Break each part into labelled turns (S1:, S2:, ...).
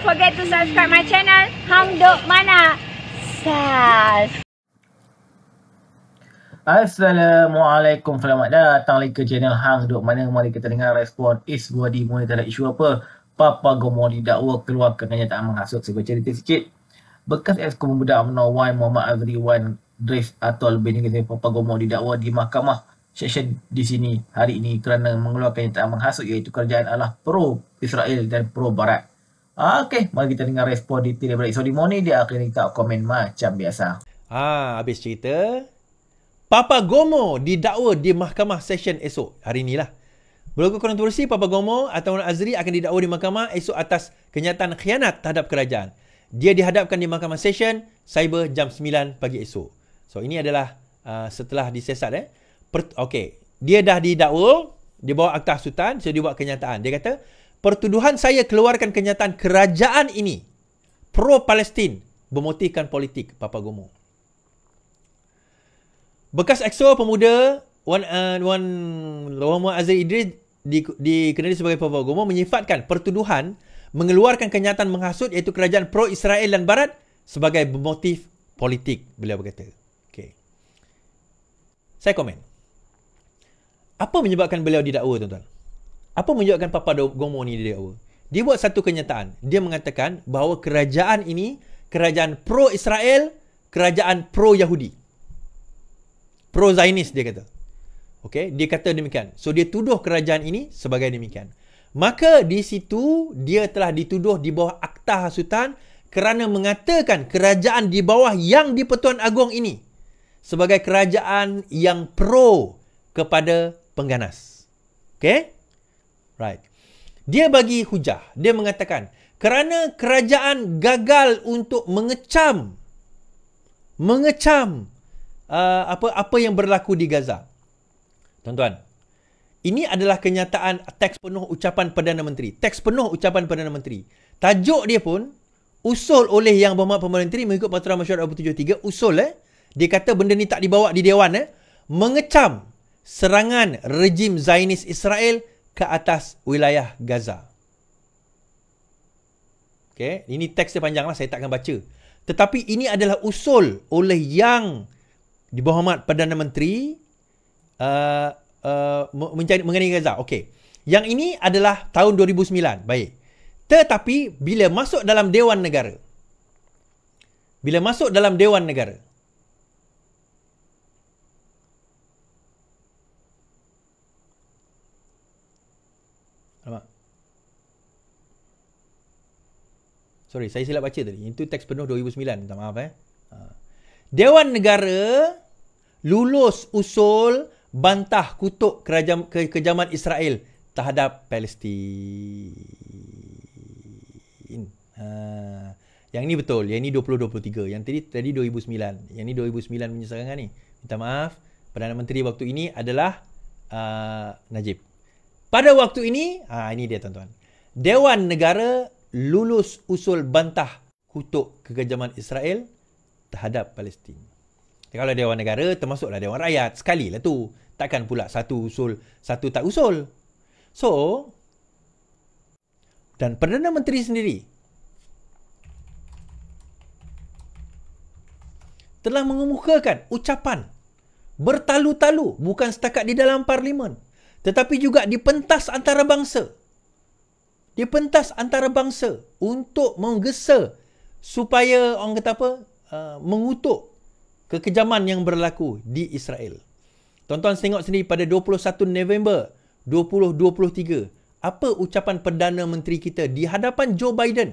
S1: don't forget to subscribe my channel Hamduk Mana
S2: Sas
S1: Assalamualaikum Selamat datang lagi ke channel Hang Duk Mana Mari kita dengar respon Is Body Mula tak ada isu apa Papa Gomor di dakwa keluar kerana tak menghasut sebuah cerita sikit Bekas ex-kum pemuda Amno Wan Muhammad Azri Wan Dres atau lebih dengan Papa Gomor di dakwa di mahkamah Seksyen di sini hari ini kerana mengeluarkan yang tak menghasut iaitu kerajaan Allah pro Israel dan pro Barat Okey, mari kita dengar respon di Tiri Balik Sodimo ni. Dia akan ikat komen macam biasa.
S2: Ah, habis cerita. Papa Gomo didakwa di mahkamah session esok. Hari inilah. Berlaku kontroversi, Papa Gomo atau Nur Azri akan didakwa di mahkamah esok atas kenyataan khianat terhadap kerajaan. Dia dihadapkan di mahkamah session cyber jam 9 pagi esok. So, ini adalah uh, setelah disesat. Eh. Per- dia dah didakwa, dia bawa akta sultan, so dia buat kenyataan. Dia kata, pertuduhan saya keluarkan kenyataan kerajaan ini pro Palestin bermotifkan politik Papa Gomo. Bekas EXO pemuda Wan uh, Wan Muhammad Azri Idris di, dikenali sebagai Papa Gomo menyifatkan pertuduhan mengeluarkan kenyataan menghasut iaitu kerajaan pro Israel dan barat sebagai bermotif politik beliau berkata. Okey. Saya komen. Apa menyebabkan beliau didakwa tuan-tuan? apa menunjukkan Papa Gomo ni dia awal? Dia buat satu kenyataan. Dia mengatakan bahawa kerajaan ini kerajaan pro Israel, kerajaan pro Yahudi. Pro Zainis dia kata. Okay, dia kata demikian. So dia tuduh kerajaan ini sebagai demikian. Maka di situ dia telah dituduh di bawah akta hasutan kerana mengatakan kerajaan di bawah yang di-Pertuan Agong ini sebagai kerajaan yang pro kepada pengganas. Okay? Right. Dia bagi hujah. Dia mengatakan, kerana kerajaan gagal untuk mengecam mengecam uh, apa apa yang berlaku di Gaza. Tuan-tuan, ini adalah kenyataan teks penuh ucapan Perdana Menteri. Teks penuh ucapan Perdana Menteri. Tajuk dia pun usul oleh yang berhormat Perdana Menteri mengikut peraturan masyarakat 73 usul eh dia kata benda ni tak dibawa di dewan eh mengecam serangan rejim Zionis Israel ke atas wilayah Gaza. Okay. Ini teks dia panjang lah. Saya takkan baca. Tetapi ini adalah usul oleh yang di dibahamat Perdana Menteri uh, uh, mencari, mengenai Gaza. Okay. Yang ini adalah tahun 2009. Baik. Tetapi bila masuk dalam Dewan Negara. Bila masuk dalam Dewan Negara. Sorry, saya silap baca tadi. Itu teks penuh 2009. Minta maaf eh. Ha. Dewan Negara lulus usul bantah kutuk kerajaan ke, kejaman Israel terhadap Palestin. Ha. Yang ini betul. Yang ni 2023. Yang tadi tadi 2009. Yang ini 2009 punya serangan ni. Minta maaf. Perdana Menteri waktu ini adalah uh, Najib. Pada waktu ini, ha, ini dia tuan-tuan. Dewan Negara lulus usul bantah kutuk kekejaman Israel terhadap Palestin. Kalau Dewan Negara termasuklah Dewan Rakyat sekali lah tu. Takkan pula satu usul, satu tak usul. So, dan Perdana Menteri sendiri telah mengemukakan ucapan bertalu-talu bukan setakat di dalam parlimen tetapi juga di pentas antarabangsa ia pentas antarabangsa untuk menggesa supaya orang kata apa? Uh, mengutuk kekejaman yang berlaku di Israel. Tonton tuan tengok sendiri pada 21 November 2023. Apa ucapan Perdana Menteri kita di hadapan Joe Biden?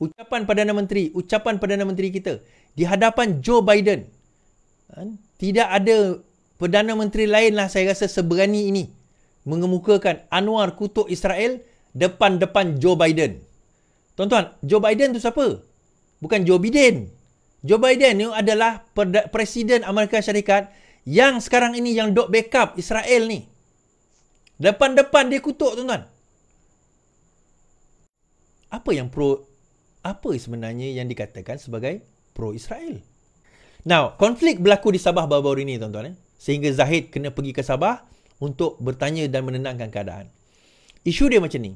S2: Ucapan Perdana Menteri, ucapan Perdana Menteri kita di hadapan Joe Biden. Kan? Tidak ada Perdana Menteri lainlah saya rasa seberani ini mengemukakan Anwar kutuk Israel depan-depan Joe Biden. Tuan-tuan, Joe Biden tu siapa? Bukan Joe Biden. Joe Biden ni adalah Presiden Amerika Syarikat yang sekarang ini yang dok backup Israel ni. Depan-depan dia kutuk tuan-tuan. Apa yang pro apa sebenarnya yang dikatakan sebagai pro Israel? Now, konflik berlaku di Sabah baru-baru ini tuan-tuan eh? sehingga Zahid kena pergi ke Sabah untuk bertanya dan menenangkan keadaan. Isu dia macam ni.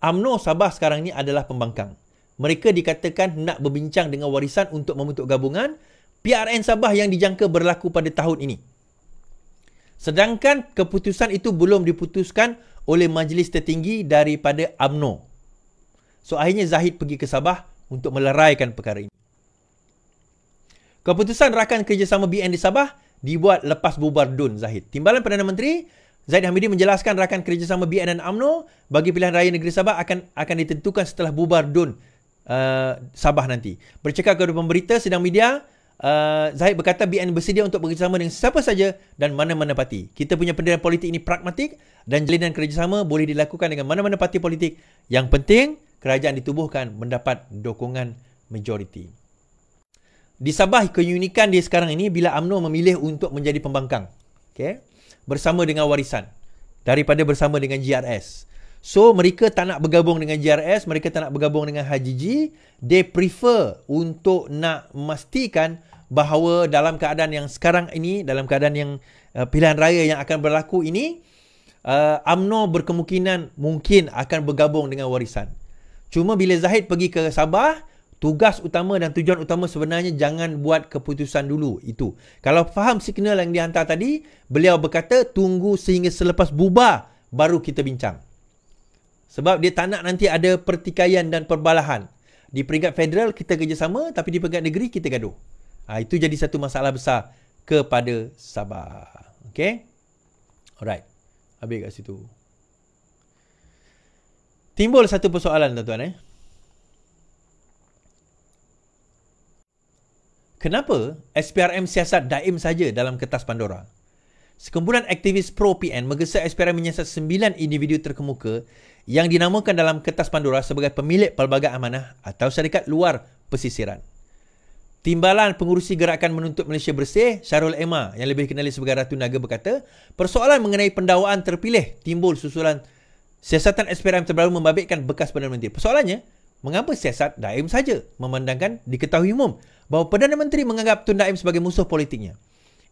S2: AMNO Sabah sekarang ni adalah pembangkang. Mereka dikatakan nak berbincang dengan warisan untuk membentuk gabungan PRN Sabah yang dijangka berlaku pada tahun ini. Sedangkan keputusan itu belum diputuskan oleh majlis tertinggi daripada AMNO. So akhirnya Zahid pergi ke Sabah untuk meleraikan perkara ini. Keputusan rakan kerjasama BN di Sabah dibuat lepas bubar DUN Zahid. Timbalan Perdana Menteri Zaid Hamidi menjelaskan rakan kerjasama BN dan AMNO bagi pilihan raya negeri Sabah akan akan ditentukan setelah bubar DUN uh, Sabah nanti. Bercakap kepada pemberita sedang media, uh, Zaid berkata BN bersedia untuk bekerjasama dengan siapa saja dan mana-mana parti. Kita punya pendirian politik ini pragmatik dan jalinan kerjasama boleh dilakukan dengan mana-mana parti politik. Yang penting, kerajaan ditubuhkan mendapat dokongan majoriti. Di Sabah, keunikan dia sekarang ini bila AMNO memilih untuk menjadi pembangkang. Okay? bersama dengan warisan daripada bersama dengan GRS. So mereka tak nak bergabung dengan GRS, mereka tak nak bergabung dengan Haji HGG, they prefer untuk nak memastikan bahawa dalam keadaan yang sekarang ini, dalam keadaan yang uh, pilihan raya yang akan berlaku ini, uh, AMNO berkemungkinan mungkin akan bergabung dengan warisan. Cuma bila Zahid pergi ke Sabah, tugas utama dan tujuan utama sebenarnya jangan buat keputusan dulu itu. Kalau faham signal yang dihantar tadi, beliau berkata tunggu sehingga selepas bubar baru kita bincang. Sebab dia tak nak nanti ada pertikaian dan perbalahan. Di peringkat federal kita kerjasama tapi di peringkat negeri kita gaduh. Ha, itu jadi satu masalah besar kepada Sabah. Okay? Alright. Habis kat situ. Timbul satu persoalan tuan-tuan eh. Kenapa SPRM siasat daim saja dalam kertas Pandora? Sekumpulan aktivis pro-PN menggesa SPRM menyiasat 9 individu terkemuka yang dinamakan dalam kertas Pandora sebagai pemilik pelbagai amanah atau syarikat luar pesisiran. Timbalan pengurusi gerakan menuntut Malaysia Bersih, Syarul Emma yang lebih dikenali sebagai Ratu Naga berkata, persoalan mengenai pendawaan terpilih timbul susulan siasatan SPRM terbaru membabitkan bekas Perdana Menteri. Persoalannya, mengapa siasat daim saja memandangkan diketahui umum bahawa Perdana Menteri menganggap Tun Daim sebagai musuh politiknya.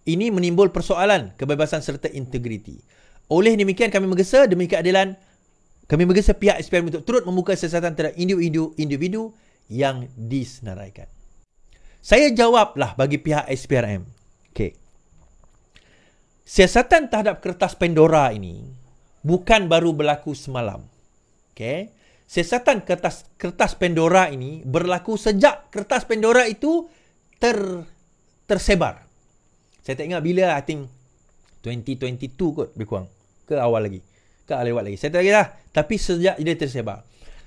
S2: Ini menimbul persoalan kebebasan serta integriti. Oleh demikian kami mengesa demi keadilan kami mengesa pihak SPM untuk turut membuka siasatan terhadap individu-individu individu yang disenaraikan. Saya jawablah bagi pihak SPRM. Okay. Siasatan terhadap kertas Pandora ini bukan baru berlaku semalam. Okay siasatan kertas kertas Pandora ini berlaku sejak kertas Pandora itu ter tersebar. Saya tak ingat bila I think 2022 kot lebih kurang ke awal lagi ke lewat lagi. Saya tak ingat lah. Tapi sejak dia tersebar.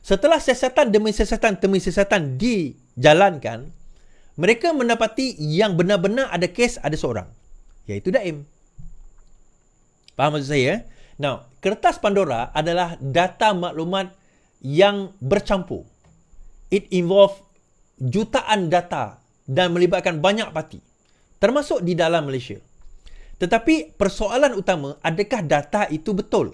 S2: Setelah siasatan demi siasatan demi siasatan dijalankan, mereka mendapati yang benar-benar ada kes ada seorang. Iaitu Daim. Faham maksud saya? Eh? Now, kertas Pandora adalah data maklumat yang bercampur. It involve jutaan data dan melibatkan banyak parti termasuk di dalam Malaysia. Tetapi persoalan utama adakah data itu betul?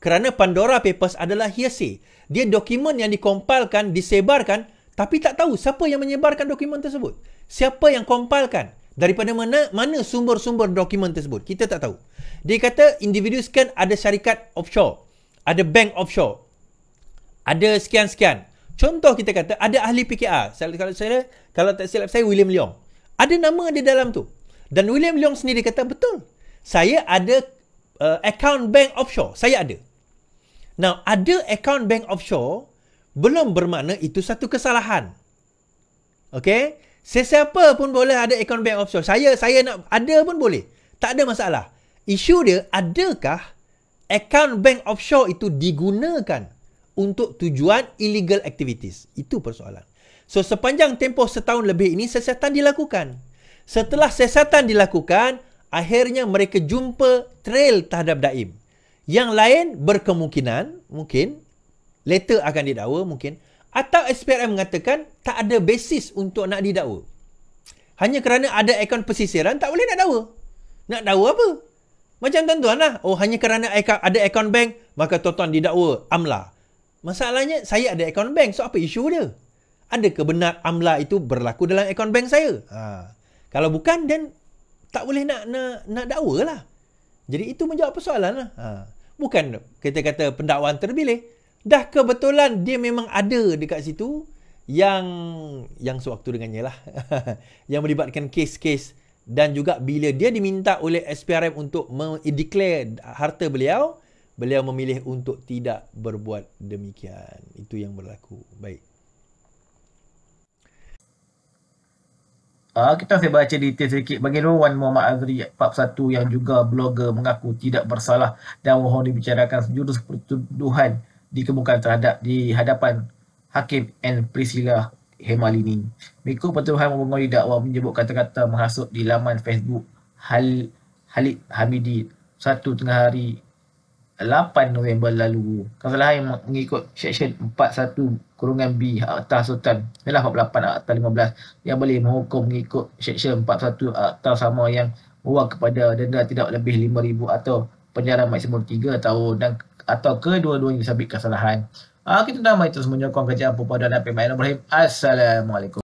S2: Kerana Pandora Papers adalah hearsay. Dia dokumen yang dikompalkan, disebarkan tapi tak tahu siapa yang menyebarkan dokumen tersebut. Siapa yang kompalkan, Daripada mana mana sumber-sumber dokumen tersebut? Kita tak tahu. Dia kata individu scan ada syarikat offshore. Ada bank offshore ada sekian-sekian. Contoh kita kata ada ahli PKR. Saya, kalau saya kalau tak silap saya William Leong. Ada nama ada dalam tu. Dan William Leong sendiri kata betul. Saya ada uh, account bank offshore. Saya ada. Now, ada account bank offshore belum bermakna itu satu kesalahan. Okay? Sesiapa pun boleh ada account bank offshore. Saya saya nak ada pun boleh. Tak ada masalah. Isu dia adakah account bank offshore itu digunakan untuk tujuan illegal activities. Itu persoalan. So sepanjang tempoh setahun lebih ini siasatan dilakukan. Setelah siasatan dilakukan, akhirnya mereka jumpa trail terhadap Daim. Yang lain berkemungkinan, mungkin, later akan didakwa mungkin, atau SPRM mengatakan tak ada basis untuk nak didakwa. Hanya kerana ada akaun pesisiran, tak boleh nak dakwa. Nak dakwa apa? Macam tuan-tuan lah. Oh, hanya kerana ada akaun bank, maka tuan-tuan didakwa amlah. Masalahnya saya ada akaun bank. So apa isu dia? ada kebenar amla itu berlaku dalam akaun bank saya? Ha. Kalau bukan dan tak boleh nak nak nak dakwa lah. Jadi itu menjawab persoalan lah. Ha. Bukan kita kata pendakwaan terpilih. Dah kebetulan dia memang ada dekat situ yang yang sewaktu dengannya lah. yang melibatkan kes-kes dan juga bila dia diminta oleh SPRM untuk mendeclare harta beliau, beliau memilih untuk tidak berbuat demikian. Itu yang berlaku. Baik. Uh, kita saya baca detail
S1: sedikit bagi Rowan Muhammad Azri 41 yang juga blogger mengaku tidak bersalah dan mohon dibicarakan sejurus pertuduhan dikemukakan terhadap di hadapan Hakim and Priscilla Hemalini. Mikul pertuduhan mempengaruhi dakwa menyebut kata-kata menghasut di laman Facebook Hal Halid Hamidi satu tengah hari 8 November lalu. Kesalahan yang mengikut Seksyen 41 Kurungan B Akta Sultan 1948 Akta 15 yang boleh menghukum mengikut Seksyen 41 Akta sama yang berwarna kepada denda tidak lebih RM5,000 atau penjara maksimum 3 tahun dan atau kedua-duanya disabit kesalahan. Ha, kita dah mai terus menyokong kerja Puan dan Pemain Ibrahim. Assalamualaikum.